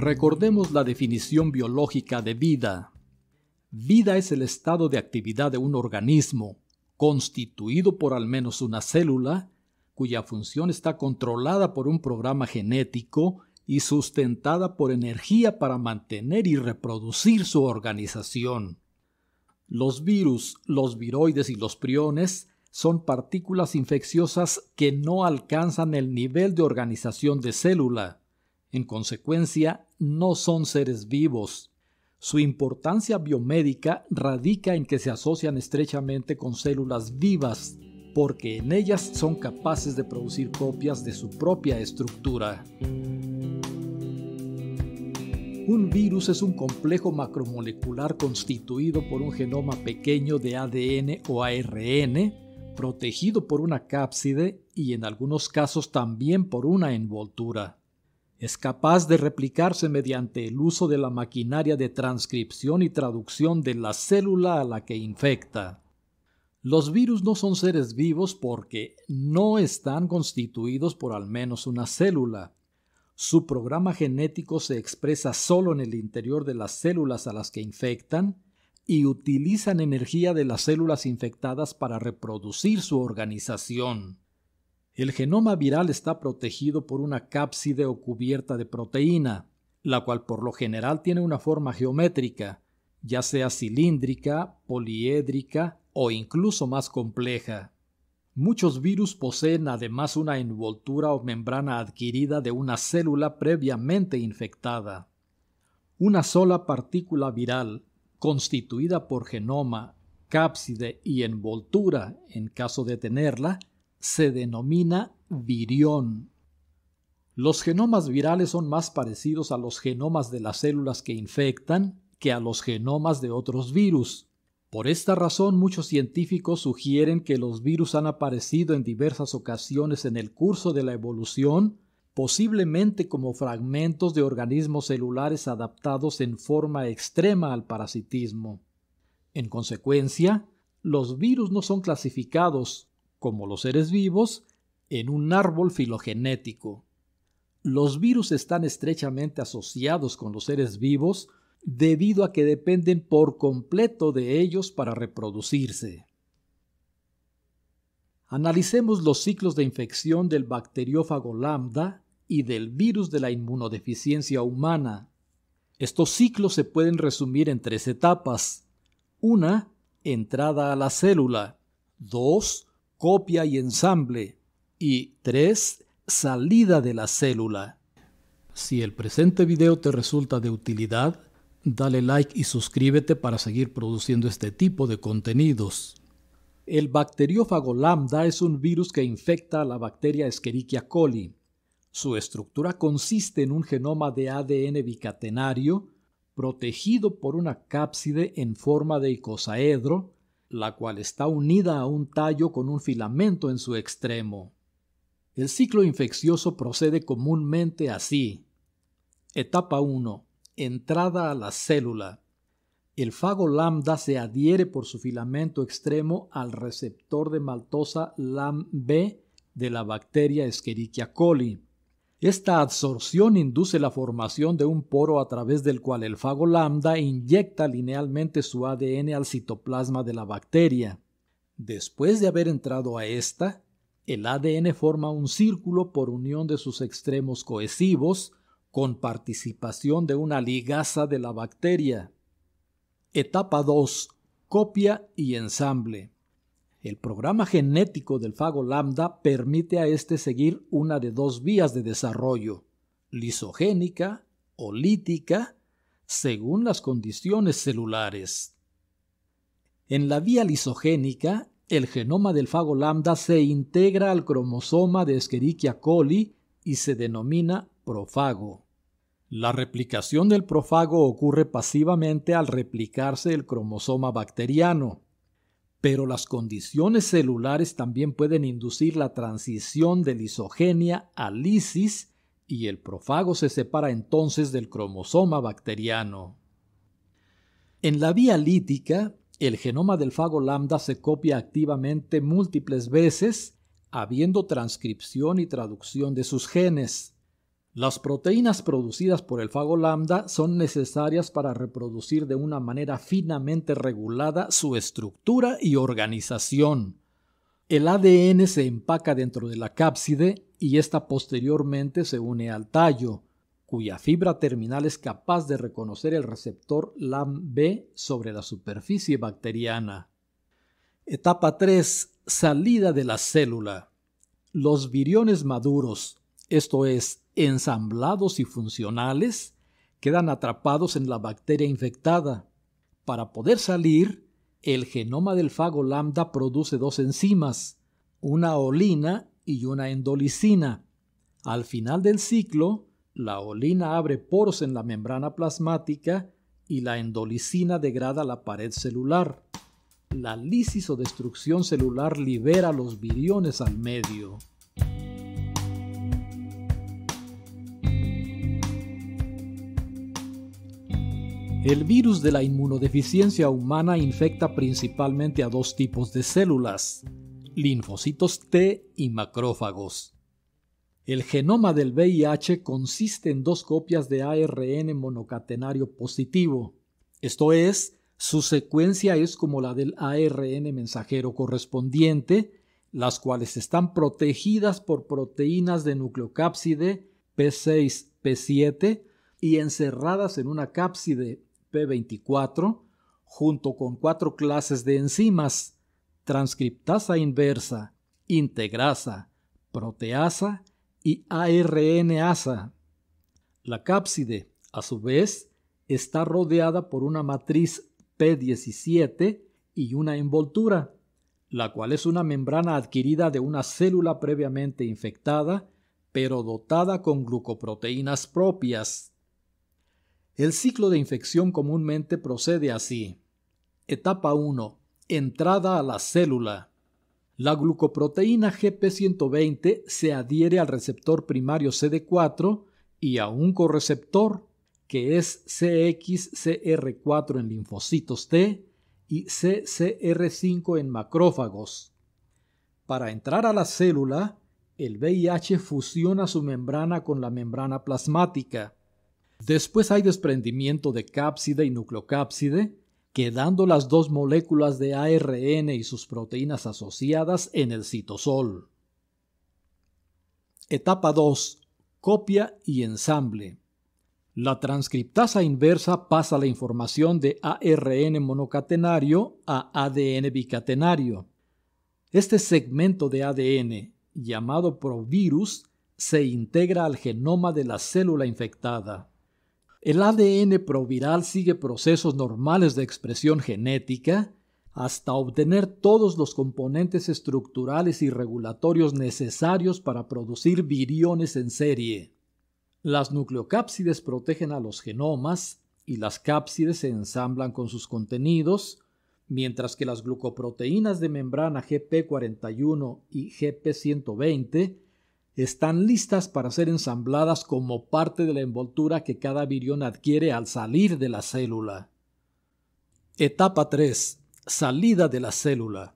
Recordemos la definición biológica de vida. Vida es el estado de actividad de un organismo, constituido por al menos una célula, cuya función está controlada por un programa genético y sustentada por energía para mantener y reproducir su organización. Los virus, los viroides y los priones son partículas infecciosas que no alcanzan el nivel de organización de célula, en consecuencia, no son seres vivos. Su importancia biomédica radica en que se asocian estrechamente con células vivas, porque en ellas son capaces de producir copias de su propia estructura. Un virus es un complejo macromolecular constituido por un genoma pequeño de ADN o ARN, protegido por una cápside y en algunos casos también por una envoltura es capaz de replicarse mediante el uso de la maquinaria de transcripción y traducción de la célula a la que infecta. Los virus no son seres vivos porque no están constituidos por al menos una célula. Su programa genético se expresa solo en el interior de las células a las que infectan y utilizan energía de las células infectadas para reproducir su organización. El genoma viral está protegido por una cápside o cubierta de proteína, la cual por lo general tiene una forma geométrica, ya sea cilíndrica, poliédrica o incluso más compleja. Muchos virus poseen además una envoltura o membrana adquirida de una célula previamente infectada. Una sola partícula viral, constituida por genoma, cápside y envoltura, en caso de tenerla, se denomina virión. Los genomas virales son más parecidos a los genomas de las células que infectan que a los genomas de otros virus. Por esta razón muchos científicos sugieren que los virus han aparecido en diversas ocasiones en el curso de la evolución, posiblemente como fragmentos de organismos celulares adaptados en forma extrema al parasitismo. En consecuencia, los virus no son clasificados, como los seres vivos, en un árbol filogenético. Los virus están estrechamente asociados con los seres vivos debido a que dependen por completo de ellos para reproducirse. Analicemos los ciclos de infección del bacteriófago lambda y del virus de la inmunodeficiencia humana. Estos ciclos se pueden resumir en tres etapas. Una, entrada a la célula. Dos, copia y ensamble. Y 3. Salida de la célula. Si el presente video te resulta de utilidad, dale like y suscríbete para seguir produciendo este tipo de contenidos. El bacteriófago lambda es un virus que infecta a la bacteria Escherichia coli. Su estructura consiste en un genoma de ADN bicatenario protegido por una cápside en forma de icosaedro la cual está unida a un tallo con un filamento en su extremo. El ciclo infeccioso procede comúnmente así. Etapa 1. Entrada a la célula. El fago lambda se adhiere por su filamento extremo al receptor de maltosa LAMB de la bacteria Escherichia coli esta absorción induce la formación de un poro a través del cual el fago lambda inyecta linealmente su ADN al citoplasma de la bacteria. Después de haber entrado a esta, el ADN forma un círculo por unión de sus extremos cohesivos, con participación de una ligasa de la bacteria. Etapa 2. Copia y ensamble. El programa genético del fago lambda permite a éste seguir una de dos vías de desarrollo, lisogénica o lítica, según las condiciones celulares. En la vía lisogénica, el genoma del fago lambda se integra al cromosoma de Escherichia coli y se denomina profago. La replicación del profago ocurre pasivamente al replicarse el cromosoma bacteriano pero las condiciones celulares también pueden inducir la transición de lisogenia a lisis y el profago se separa entonces del cromosoma bacteriano. En la vía lítica, el genoma del fago lambda se copia activamente múltiples veces, habiendo transcripción y traducción de sus genes. Las proteínas producidas por el fago lambda son necesarias para reproducir de una manera finamente regulada su estructura y organización. El ADN se empaca dentro de la cápside y ésta posteriormente se une al tallo, cuya fibra terminal es capaz de reconocer el receptor LAMB sobre la superficie bacteriana. Etapa 3. Salida de la célula. Los viriones maduros, esto es, ensamblados y funcionales, quedan atrapados en la bacteria infectada. Para poder salir, el genoma del fago lambda produce dos enzimas, una olina y una endolicina. Al final del ciclo, la olina abre poros en la membrana plasmática y la endolicina degrada la pared celular. La lisis o destrucción celular libera los viriones al medio. El virus de la inmunodeficiencia humana infecta principalmente a dos tipos de células, linfocitos T y macrófagos. El genoma del VIH consiste en dos copias de ARN monocatenario positivo, esto es, su secuencia es como la del ARN mensajero correspondiente, las cuales están protegidas por proteínas de nucleocápside P6, P7 y encerradas en una cápside P24, junto con cuatro clases de enzimas, transcriptasa inversa, integrasa, proteasa y ARNasa. La cápside, a su vez, está rodeada por una matriz P17 y una envoltura, la cual es una membrana adquirida de una célula previamente infectada, pero dotada con glucoproteínas propias. El ciclo de infección comúnmente procede así. Etapa 1. Entrada a la célula. La glucoproteína GP120 se adhiere al receptor primario CD4 y a un correceptor que es CXCR4 en linfocitos T y CCR5 en macrófagos. Para entrar a la célula, el VIH fusiona su membrana con la membrana plasmática. Después hay desprendimiento de cápside y nucleocápside, quedando las dos moléculas de ARN y sus proteínas asociadas en el citosol. Etapa 2. Copia y ensamble. La transcriptasa inversa pasa la información de ARN monocatenario a ADN bicatenario. Este segmento de ADN, llamado provirus, se integra al genoma de la célula infectada. El ADN proviral sigue procesos normales de expresión genética hasta obtener todos los componentes estructurales y regulatorios necesarios para producir viriones en serie. Las nucleocápsides protegen a los genomas y las cápsides se ensamblan con sus contenidos, mientras que las glucoproteínas de membrana GP41 y GP120 están listas para ser ensambladas como parte de la envoltura que cada virión adquiere al salir de la célula. Etapa 3. Salida de la célula.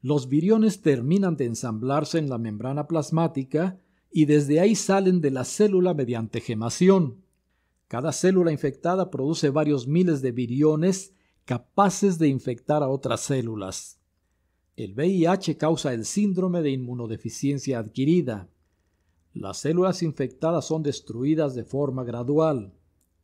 Los viriones terminan de ensamblarse en la membrana plasmática y desde ahí salen de la célula mediante gemación. Cada célula infectada produce varios miles de viriones capaces de infectar a otras células. El VIH causa el síndrome de inmunodeficiencia adquirida, las células infectadas son destruidas de forma gradual.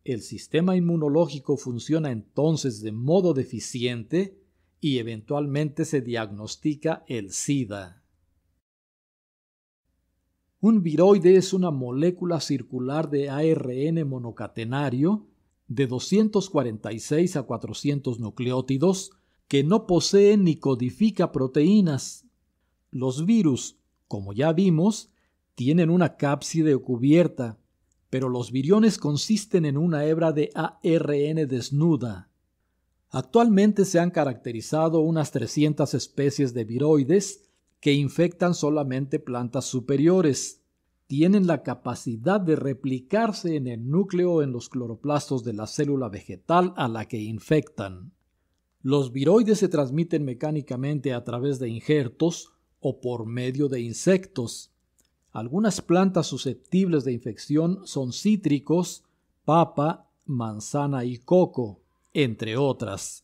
El sistema inmunológico funciona entonces de modo deficiente y eventualmente se diagnostica el SIDA. Un viroide es una molécula circular de ARN monocatenario de 246 a 400 nucleótidos que no posee ni codifica proteínas. Los virus, como ya vimos, tienen una cápside o cubierta, pero los viriones consisten en una hebra de ARN desnuda. Actualmente se han caracterizado unas 300 especies de viroides que infectan solamente plantas superiores. Tienen la capacidad de replicarse en el núcleo o en los cloroplastos de la célula vegetal a la que infectan. Los viroides se transmiten mecánicamente a través de injertos o por medio de insectos algunas plantas susceptibles de infección son cítricos, papa, manzana y coco, entre otras.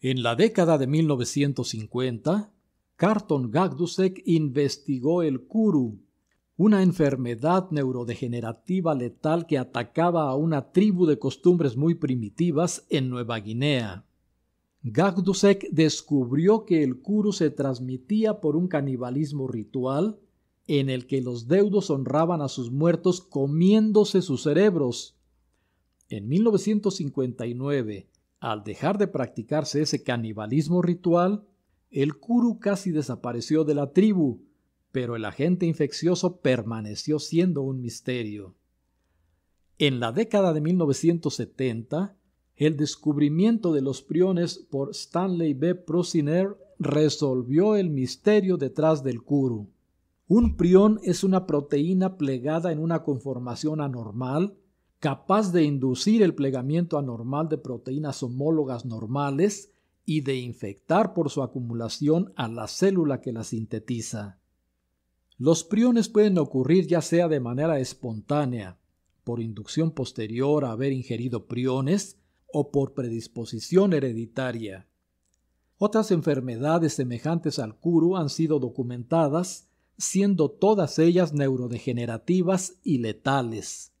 En la década de 1950, Carton Gagdusek investigó el kuru, una enfermedad neurodegenerativa letal que atacaba a una tribu de costumbres muy primitivas en Nueva Guinea. Gagdusek descubrió que el kuru se transmitía por un canibalismo ritual en el que los deudos honraban a sus muertos comiéndose sus cerebros. En 1959, al dejar de practicarse ese canibalismo ritual, el kuru casi desapareció de la tribu, pero el agente infeccioso permaneció siendo un misterio. En la década de 1970, el descubrimiento de los priones por Stanley B. Prosiner resolvió el misterio detrás del curu. Un prión es una proteína plegada en una conformación anormal, capaz de inducir el plegamiento anormal de proteínas homólogas normales y de infectar por su acumulación a la célula que la sintetiza. Los priones pueden ocurrir ya sea de manera espontánea, por inducción posterior a haber ingerido priones, o por predisposición hereditaria. Otras enfermedades semejantes al kuru han sido documentadas, siendo todas ellas neurodegenerativas y letales.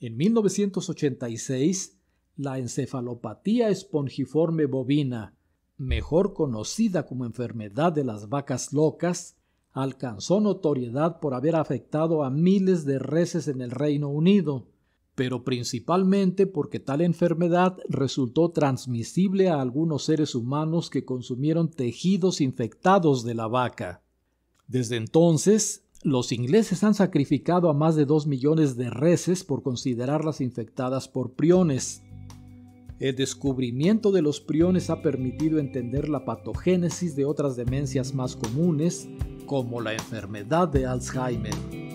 En 1986, la encefalopatía espongiforme bovina, mejor conocida como enfermedad de las vacas locas, alcanzó notoriedad por haber afectado a miles de reses en el Reino Unido pero principalmente porque tal enfermedad resultó transmisible a algunos seres humanos que consumieron tejidos infectados de la vaca. Desde entonces, los ingleses han sacrificado a más de 2 millones de reses por considerarlas infectadas por priones. El descubrimiento de los priones ha permitido entender la patogénesis de otras demencias más comunes, como la enfermedad de Alzheimer.